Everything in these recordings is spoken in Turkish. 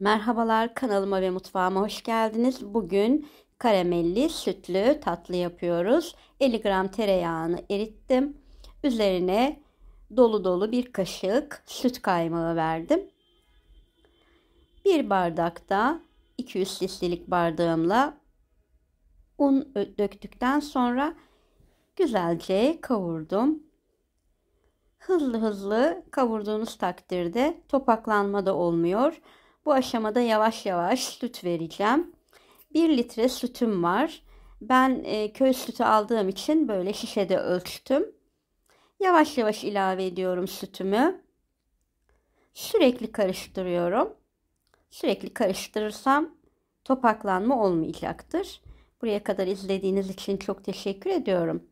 Merhabalar kanalıma ve mutfağıma hoş geldiniz. Bugün karamelli sütlü tatlı yapıyoruz. 50 gram tereyağını erittim. Üzerine dolu dolu bir kaşık süt kaymağı verdim. Bir bardakta 200 cc'lik bardağımla un döktükten sonra güzelce kavurdum. Hızlı hızlı kavurduğunuz takdirde topaklanma da olmuyor. Bu aşamada yavaş yavaş süt vereceğim. 1 litre sütüm var. Ben e, köy sütü aldığım için böyle şişede ölçtüm. Yavaş yavaş ilave ediyorum sütümü. Sürekli karıştırıyorum. Sürekli karıştırırsam topaklanma olmayacaktır. Buraya kadar izlediğiniz için çok teşekkür ediyorum.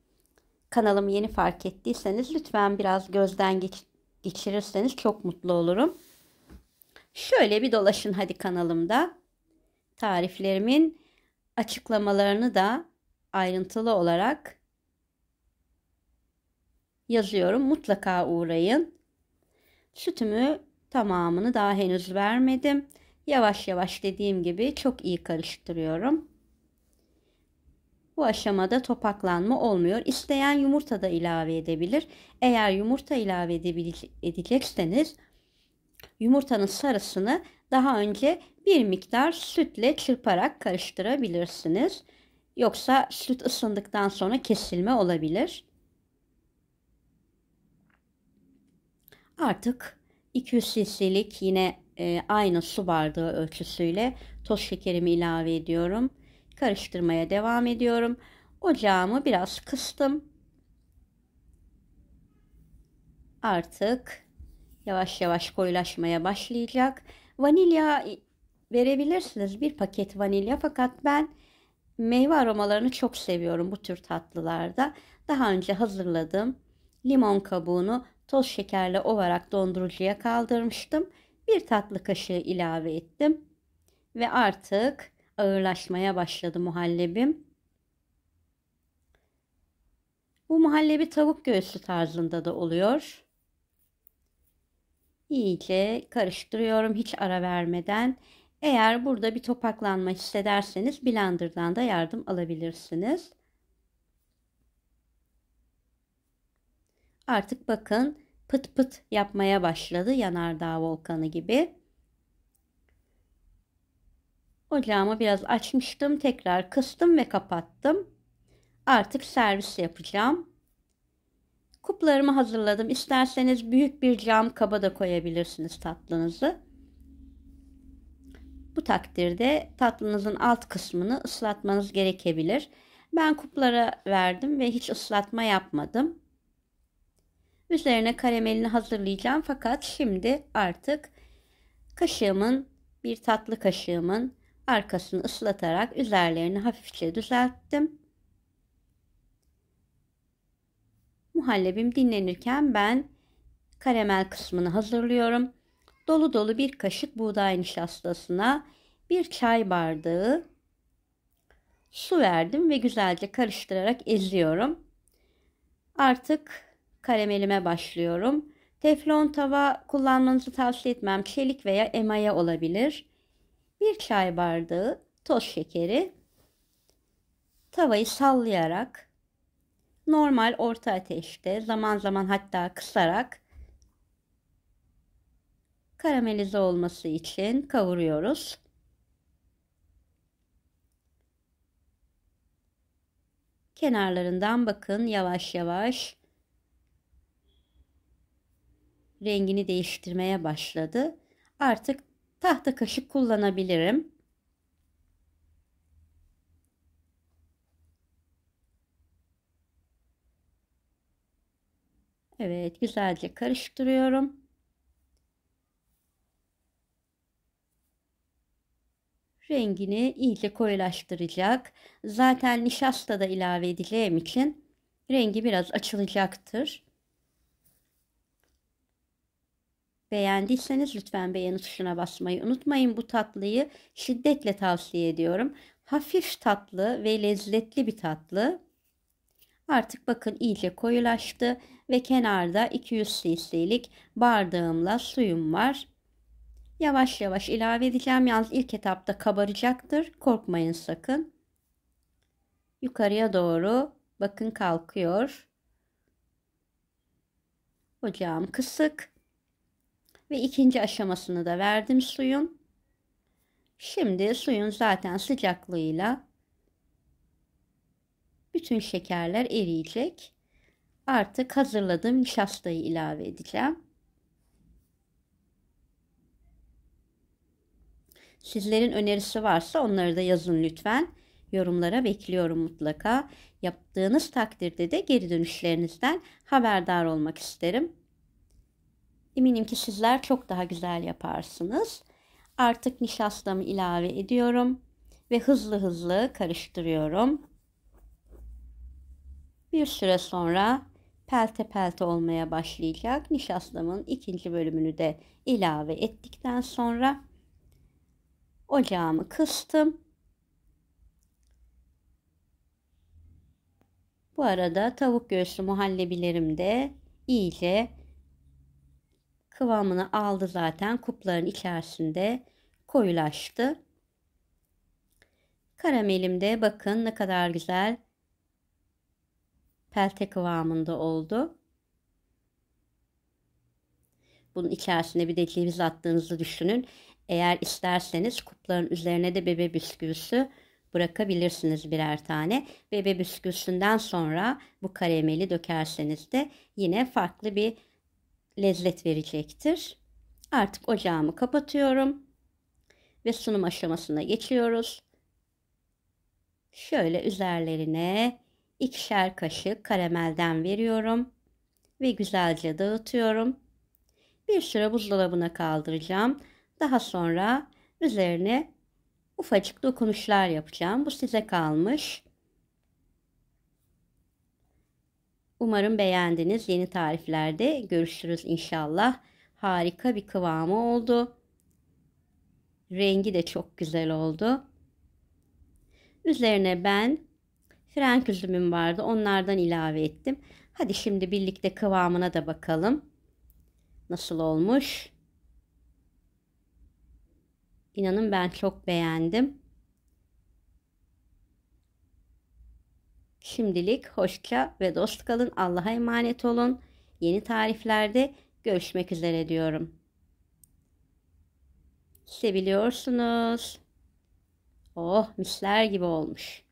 Kanalımı yeni fark ettiyseniz lütfen biraz gözden geç geçirirseniz çok mutlu olurum. Şöyle bir dolaşın hadi kanalımda. Tariflerimin açıklamalarını da ayrıntılı olarak yazıyorum. Mutlaka uğrayın. Sütümü tamamını daha henüz vermedim. Yavaş yavaş dediğim gibi çok iyi karıştırıyorum. Bu aşamada topaklanma olmuyor. İsteyen yumurta da ilave edebilir. Eğer yumurta ilave edebilecekseniz Yumurtanın sarısını daha önce bir miktar sütle çırparak karıştırabilirsiniz. Yoksa süt ısındıktan sonra kesilme olabilir. Artık 200 cc'lik yine e, aynı su bardağı ölçüsüyle toz şekerimi ilave ediyorum. Karıştırmaya devam ediyorum. Ocağımı biraz kıstım. Artık yavaş yavaş koyulaşmaya başlayacak. Vanilya verebilirsiniz bir paket vanilya fakat ben meyve aromalarını çok seviyorum bu tür tatlılarda. Daha önce hazırladım. Limon kabuğunu toz şekerle ovarak dondurucuya kaldırmıştım. Bir tatlı kaşığı ilave ettim. Ve artık ağırlaşmaya başladı muhallebim. Bu muhallebi tavuk göğsü tarzında da oluyor iyice karıştırıyorum hiç ara vermeden. Eğer burada bir topaklanma hissederseniz blenderdan da yardım alabilirsiniz. Artık bakın pıt pıt yapmaya başladı yanardağ volkanı gibi. Ocağımı biraz açmıştım. Tekrar kıstım ve kapattım. Artık servis yapacağım. Kuplarımı hazırladım. İsterseniz büyük bir cam kaba da koyabilirsiniz tatlınızı. Bu takdirde tatlınızın alt kısmını ıslatmanız gerekebilir. Ben kuplara verdim ve hiç ıslatma yapmadım. Üzerine karamelini hazırlayacağım fakat şimdi artık kaşığımın bir tatlı kaşığımın arkasını ıslatarak üzerlerini hafifçe düzelttim. muhallebim dinlenirken ben karamel kısmını hazırlıyorum. Dolu dolu bir kaşık buğday nişastasına bir çay bardağı su verdim ve güzelce karıştırarak eziyorum. Artık karamelime başlıyorum. Teflon tava kullanmanızı tavsiye etmem. Çelik veya emaya olabilir. Bir çay bardağı toz şekeri tavayı sallayarak normal orta ateşte zaman zaman hatta kısarak karamelize olması için kavuruyoruz. Kenarlarından bakın yavaş yavaş rengini değiştirmeye başladı. Artık tahta kaşık kullanabilirim. Evet güzelce karıştırıyorum. Rengini iyice koyulaştıracak. Zaten nişasta da ilave edeceğim için rengi biraz açılacaktır. Beğendiyseniz lütfen beğeni tuşuna basmayı unutmayın. Bu tatlıyı şiddetle tavsiye ediyorum. Hafif tatlı ve lezzetli bir tatlı. Artık bakın iyice koyulaştı ve kenarda 200 cc'lik bardağımla suyum var. Yavaş yavaş ilave edeceğim. Yalnız ilk etapta kabaracaktır. Korkmayın sakın. Yukarıya doğru bakın kalkıyor. Ocağım kısık. Ve ikinci aşamasını da verdim suyun. Şimdi suyun zaten sıcaklığıyla bütün şekerler eriyecek. Artık hazırladığım nişastayı ilave edeceğim. Sizlerin önerisi varsa onları da yazın lütfen. Yorumlara bekliyorum mutlaka. Yaptığınız takdirde de geri dönüşlerinizden haberdar olmak isterim. Eminim ki sizler çok daha güzel yaparsınız. Artık nişastamı ilave ediyorum ve hızlı hızlı karıştırıyorum. Bir süre sonra pelte pelte olmaya başlayacak. Nişastamın ikinci bölümünü de ilave ettikten sonra ocağımı kıstım. Bu arada tavuk göğsü muhallebilerim de iyice kıvamını aldı zaten kupların içerisinde koyulaştı. Karamelim de bakın ne kadar güzel pelte kıvamında oldu. Bunun içerisine bir de ceviz attığınızı düşünün. Eğer isterseniz kupların üzerine de bebe bisküvisi bırakabilirsiniz birer tane. Bebe bisküvisinden sonra bu karameli dökerseniz de yine farklı bir lezzet verecektir. Artık ocağımı kapatıyorum ve sunum aşamasına geçiyoruz. Şöyle üzerlerine ikişer kaşık karamelden veriyorum ve güzelce dağıtıyorum. Bir süre buzdolabına kaldıracağım. Daha sonra üzerine ufacık dokunuşlar yapacağım. Bu size kalmış. Umarım beğendiniz. Yeni tariflerde görüşürüz inşallah. Harika bir kıvamı oldu. Rengi de çok güzel oldu. Üzerine ben frenk üzümüm vardı. Onlardan ilave ettim. Hadi şimdi birlikte kıvamına da bakalım. Nasıl olmuş? İnanın ben çok beğendim. Şimdilik hoşça ve dost kalın. Allah'a emanet olun. Yeni tariflerde görüşmek üzere diyorum. Seviliyorsunuz. Oh misler gibi olmuş.